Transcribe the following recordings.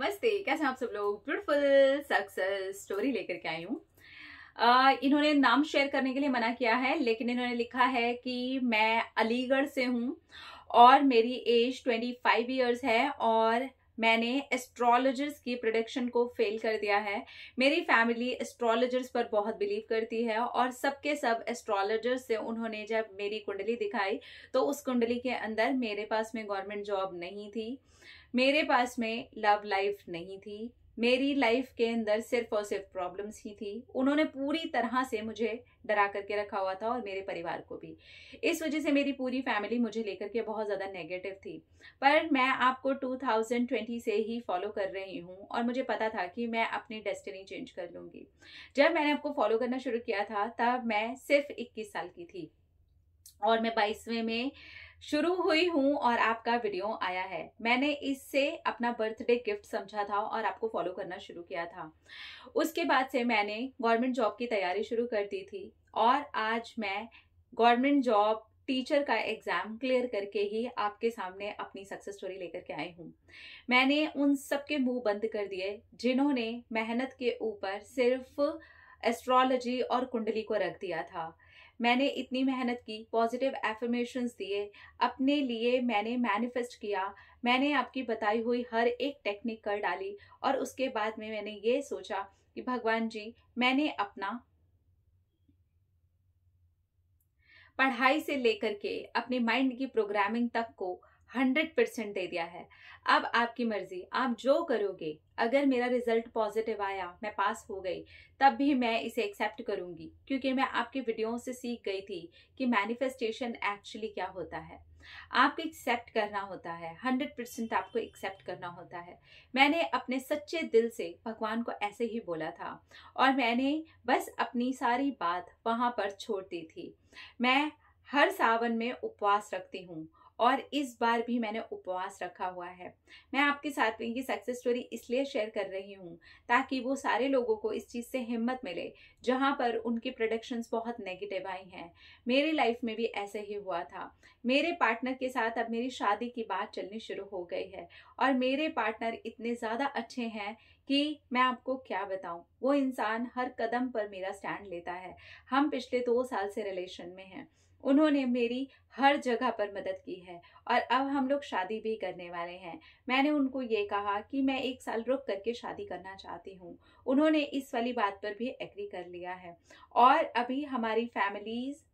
नमस्ते कैसे आप सब लोग ब्यूटीफुल सक्सेस स्टोरी लेकर के आई हूँ इन्होंने नाम शेयर करने के लिए मना किया है लेकिन इन्होंने लिखा है कि मैं अलीगढ़ से हूँ और मेरी एज 25 फाइव ईयर्स है और मैंने एस्ट्रोलॉजर्स की प्रोडिक्शन को फेल कर दिया है मेरी फैमिली एस्ट्रोलॉजर्स पर बहुत बिलीव करती है और सबके सब एस्ट्रोलॉजर्स से उन्होंने जब मेरी कुंडली दिखाई तो उस कुंडली के अंदर मेरे पास में गवर्नमेंट जॉब नहीं थी मेरे पास में लव लाइफ नहीं थी मेरी लाइफ के अंदर सिर्फ और सिर्फ प्रॉब्लम्स ही थी उन्होंने पूरी तरह से मुझे डरा करके रखा हुआ था और मेरे परिवार को भी इस वजह से मेरी पूरी फैमिली मुझे लेकर के बहुत ज़्यादा नेगेटिव थी पर मैं आपको 2020 से ही फॉलो कर रही हूँ और मुझे पता था कि मैं अपनी डेस्टिनी चेंज कर लूँगी जब मैंने आपको फॉलो करना शुरू किया था तब मैं सिर्फ इक्कीस साल की थी और मैं बाईसवें में शुरू हुई हूँ और आपका वीडियो आया है मैंने इससे अपना बर्थडे गिफ्ट समझा था और आपको फॉलो करना शुरू किया था उसके बाद से मैंने गवर्नमेंट जॉब की तैयारी शुरू कर दी थी और आज मैं गवर्नमेंट जॉब टीचर का एग्ज़ाम क्लियर करके ही आपके सामने अपनी सक्सेस स्टोरी लेकर के आई हूँ मैंने उन सबके मुंह बंद कर दिए जिन्होंने मेहनत के ऊपर सिर्फ एस्ट्रोलॉजी और कुंडली को रख दिया था मैंने इतनी मेहनत की पॉजिटिव एफर्मेशन दिए अपने लिए मैंने मैनिफेस्ट किया मैंने आपकी बताई हुई हर एक टेक्निक कर डाली और उसके बाद में मैंने ये सोचा कि भगवान जी मैंने अपना पढ़ाई से लेकर के अपने माइंड की प्रोग्रामिंग तक को हंड्रेड परसेंट दे दिया है अब आपकी मर्जी आप जो करोगे अगर मेरा रिजल्ट पॉजिटिव आया मैं पास हो गई तब भी मैं इसे एक्सेप्ट करूंगी क्योंकि मैं आपके वीडियो से सीख गई थी कि मैनिफेस्टेशन एक्चुअली क्या होता है आपको एक्सेप्ट करना होता है हंड्रेड परसेंट आपको एक्सेप्ट करना होता है मैंने अपने सच्चे दिल से भगवान को ऐसे ही बोला था और मैंने बस अपनी सारी बात वहाँ पर छोड़ दी थी मैं हर सावन में उपवास रखती हूँ और इस बार भी मैंने उपवास रखा हुआ है मैं आपके साथ इनकी सक्सेस स्टोरी इसलिए शेयर कर रही हूँ ताकि वो सारे लोगों को इस चीज़ से हिम्मत मिले जहाँ पर उनकी प्रोडक्शंस बहुत नेगेटिव आई हैं मेरे लाइफ में भी ऐसे ही हुआ था मेरे पार्टनर के साथ अब मेरी शादी की बात चलनी शुरू हो गई है और मेरे पार्टनर इतने ज़्यादा अच्छे हैं कि मैं आपको क्या बताऊं वो इंसान हर कदम पर मेरा स्टैंड लेता है हम पिछले दो साल से रिलेशन में हैं उन्होंने मेरी हर जगह पर मदद की है और अब हम लोग शादी भी करने वाले हैं मैंने उनको ये कहा कि मैं एक साल रुक करके शादी करना चाहती हूँ उन्होंने इस वाली बात पर भी एग्री कर लिया है और अभी हमारी फैमिलीज़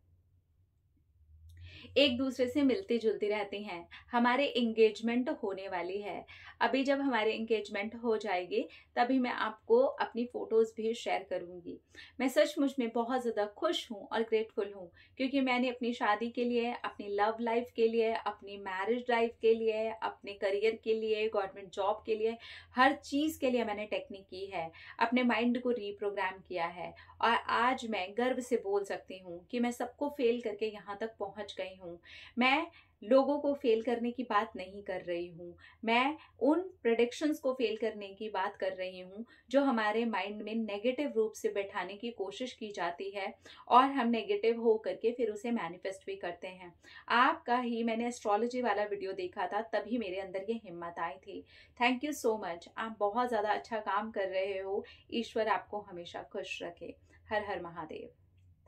एक दूसरे से मिलती जुलती रहती हैं हमारे इंगेजमेंट होने वाली है अभी जब हमारे इंगेजमेंट हो जाएगी तभी मैं आपको अपनी फ़ोटोज़ भी शेयर करूँगी मैं सचमुच में बहुत ज़्यादा खुश हूँ और ग्रेटफुल हूँ क्योंकि मैंने अपनी शादी के लिए अपनी लव लाइफ के लिए अपनी मैरिज लाइफ के लिए अपने करियर के लिए गवर्नमेंट जॉब के लिए हर चीज़ के लिए मैंने टेक्निक की है अपने माइंड को रीप्रोग्राम किया है और आज मैं गर्व से बोल सकती हूँ कि मैं सबको फेल करके यहाँ तक पहुँच गई में हूँ मैं लोगों को फेल करने की बात नहीं कर रही हूँ मैं उन प्रडिक्शंस को फेल करने की बात कर रही हूँ जो हमारे माइंड में नेगेटिव रूप से बैठाने की कोशिश की जाती है और हम नेगेटिव हो करके फिर उसे मैनिफेस्ट भी करते हैं आपका ही मैंने एस्ट्रोलॉजी वाला वीडियो देखा था तभी मेरे अंदर ये हिम्मत आई थी थैंक यू सो मच आप बहुत ज़्यादा अच्छा काम कर रहे हो ईश्वर आपको हमेशा खुश रखे हर हर महादेव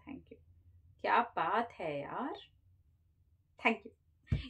थैंक यू क्या बात है यार थैंक यू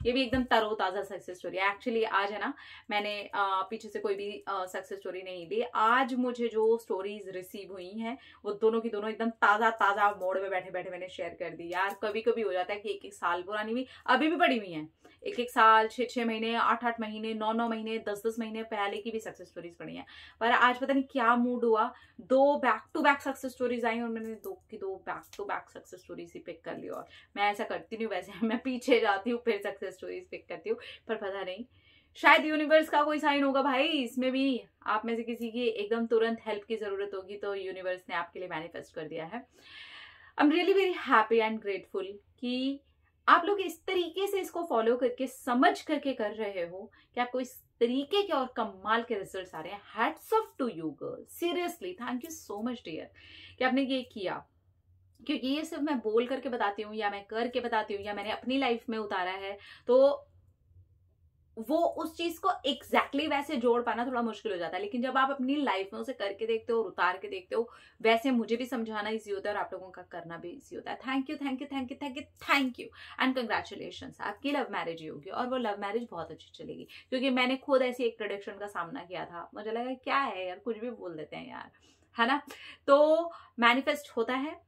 ये भी एकदम तरोताज़ा सक्सेस स्टोरी है एक्चुअली आज है ना मैंने पीछे से कोई भी सक्सेस स्टोरी नहीं ली आज मुझे जो स्टोरीज रिसीव हुई हैं वो दोनों की दोनों एकदम ताज़ा ताज़ा मोड़ में बैठे बैठे मैंने शेयर कर दी यार कभी कभी हो जाता है कि एक एक साल पुरानी भी अभी भी पड़ी हुई है एक एक साल छः छः महीने आठ आठ महीने नौ नौ महीने दस दस महीने पहले की भी सक्सेस स्टोरीज पड़ी हैं पर आज पता नहीं क्या मूड हुआ दो back to back success stories आई और मैंने दो की दो back to back success stories ही पिक कर ली और मैं ऐसा करती नहीं वैसे मैं पीछे जाती हूँ फिर सक्सेस स्टोरीज पिक करती हूँ पर पता नहीं शायद यूनिवर्स का कोई साइन होगा भाई इसमें भी आप में से किसी की एकदम तुरंत हेल्प की ज़रूरत होगी तो यूनिवर्स ने आपके लिए मैनिफेस्ट कर दिया है I am really very happy and grateful कि आप लोग इस तरीके से इसको फॉलो करके समझ करके कर रहे हो कि आपको इस तरीके के और कमाल के रिजल्ट्स आ रहे हैं hats off to you girl seriously thank you so much dear कि आपने ये किया क्योंकि ये सिर्फ मैं बोल करके बताती हूँ या मैं करके बताती हूँ या मैंने अपनी लाइफ में उतारा है तो वो उस चीज को एग्जैक्टली exactly वैसे जोड़ पाना थोड़ा मुश्किल हो जाता है लेकिन जब आप अपनी लाइफ में उसे करके देखते हो और उतार के देखते हो वैसे मुझे भी समझाना ईजी होता है और आप लोगों का करना भी इजी होता है thank you thank you thank you thank you thank you and congratulation आपकी लव मैरिज ही होगी और वो लव मैरिज बहुत अच्छी चलेगी क्योंकि मैंने खुद ऐसी एक प्रोडक्शन का सामना किया था मुझे लगा क्या है यार कुछ भी बोल देते हैं यार है ना तो मैनिफेस्ट होता है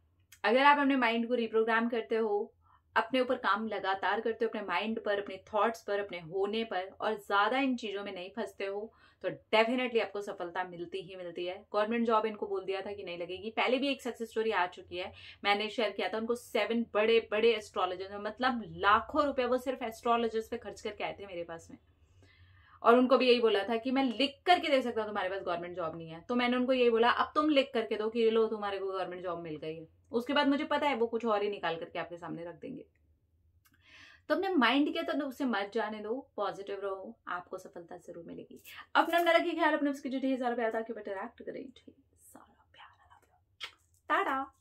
अगर आप अपने माइंड को रिप्रोग्राम करते हो अपने ऊपर काम लगातार करते हो अपने माइंड पर अपने थॉट्स पर अपने होने पर और ज़्यादा इन चीज़ों में नहीं फंसते हो तो डेफिनेटली आपको सफलता मिलती ही मिलती है गवर्नमेंट जॉब इनको बोल दिया था कि नहीं लगेगी पहले भी एक सक्सेस स्टोरी आ चुकी है मैंने शेयर किया था उनको सेवन बड़े बड़े एस्ट्रोलॉजर्स मतलब लाखों रुपए वो सिर्फ एस्ट्रोलॉजर्स पे खर्च करके आए थे मेरे पास में और उनको भी यही बोला था कि मैं लिख करके दे सकता हूँ तुम्हारे पास गवर्नमेंट जॉब नहीं है तो मैंने उनको यही बोला अब तुम लिख करके दो कि लो तुम्हारे को गवर्नमेंट जॉब मिल गई है उसके बाद मुझे पता है वो कुछ और ही निकाल करके आपके सामने रख देंगे तो अपने माइंड के तो उसे मत जाने दो पॉजिटिव रहो आपको सफलता जरूर मिलेगी अपने अपना रखिए ख्याल अपने उसकी जो ढेर सारा प्यार था कि बट एक्ट करें सारा प्यार टाटा